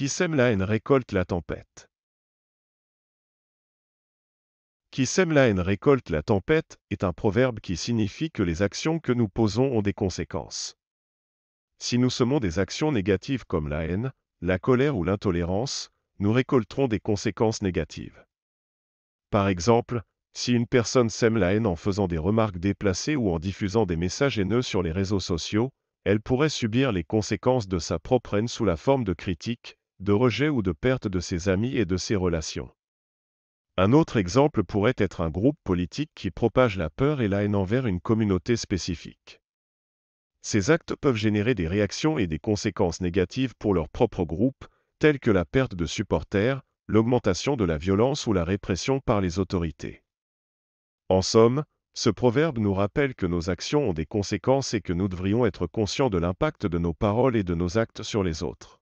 Qui sème la haine récolte la tempête. Qui sème la haine récolte la tempête est un proverbe qui signifie que les actions que nous posons ont des conséquences. Si nous semons des actions négatives comme la haine, la colère ou l'intolérance, nous récolterons des conséquences négatives. Par exemple, si une personne sème la haine en faisant des remarques déplacées ou en diffusant des messages haineux sur les réseaux sociaux, elle pourrait subir les conséquences de sa propre haine sous la forme de critiques, de rejet ou de perte de ses amis et de ses relations. Un autre exemple pourrait être un groupe politique qui propage la peur et la haine envers une communauté spécifique. Ces actes peuvent générer des réactions et des conséquences négatives pour leur propre groupe, telles que la perte de supporters, l'augmentation de la violence ou la répression par les autorités. En somme, ce proverbe nous rappelle que nos actions ont des conséquences et que nous devrions être conscients de l'impact de nos paroles et de nos actes sur les autres.